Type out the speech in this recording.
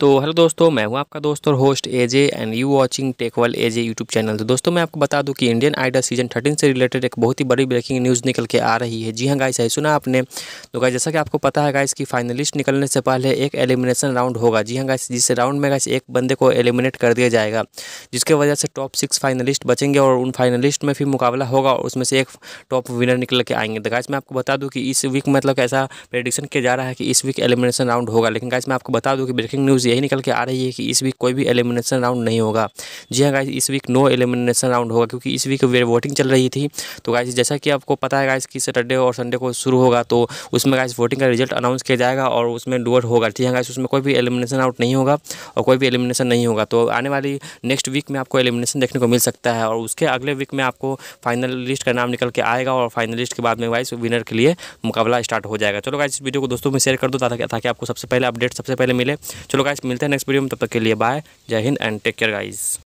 तो हेलो दोस्तों मैं हूं आपका दोस्त और host AJ and you watching टेकवल एजे यूट्यूब चैनल तो दोस्तों मैं आपको बता दूं कि इंडियन आइडल सीजन थर्टीन से रिलेटेड एक बहुत ही बड़ी ब्रेकिंग न्यूज़ निकल के आ रही है जी हाँ गाइस है सुना आपने तो गाइस जैसा कि आपको पता है गाइस की फाइनलिस्ट निकलने से पहले एक एलिमिनेशन राउंड होगा जी हाँ गाइस जिस राउंड में गाइस एक बंदे को एलिमिनेट कर दिया जाएगा जिसके वजह से टॉप सिक्स फाइनलिस्ट बचेंगे और उन फाइनलिस्ट में फिर मुकाबला होगा और उसमें से एक टॉप विनर निकल के आएंगे तो गाइस मैं आपको बता दूँ कि इस वीक मतलब ऐसा प्रेडिक्शन किया जा रहा है कि इस वीक एलिमिनेशन राउंड होगा लेकिन गाइस मैं आपको बता दूँ कि ब्रेकिंग न्यूज़ न्यूज़ यही निकल के आ रही है कि इस वीक कोई भी एलिमिनेशन राउंड नहीं होगा जी हाँ गाइज इस वीक नो एलिमिनेशन राउंड होगा क्योंकि इस वीक वे वोटिंग चल रही थी तो गाइज जैसा कि आपको पता है गाइज कि सैटरडे और संडे को शुरू होगा तो उसमें गाइज वोटिंग का रिजल्ट अनाउंस किया जाएगा और उसमें डुअर होगा जी हाँ गाइज उसमें कोई भी एलिमिनेशन आउट नहीं होगा और कोई भी एलिमिनेशन नहीं होगा तो आने वाली नेक्स्ट वीक में आपको एलिमिनेशन देखने को मिल सकता है और उसके अगले वीक में आपको फाइनल लिस्ट का नाम निकल के आएगा और फाइनल लिस्ट के बाद में वाइस विनर के लिए मुकाबला स्टार्ट हो जाएगा चलो गाइज इस वीडियो को दोस्तों में शेयर कर दो ताकि आपको सबसे पहले अपडेट सबसे पहले मिले चलो गाइस मिलते हैं नेक्स्ट वीडियो में तब तक के लिए बाय जय हिंद एंड टेक केयर गाइज़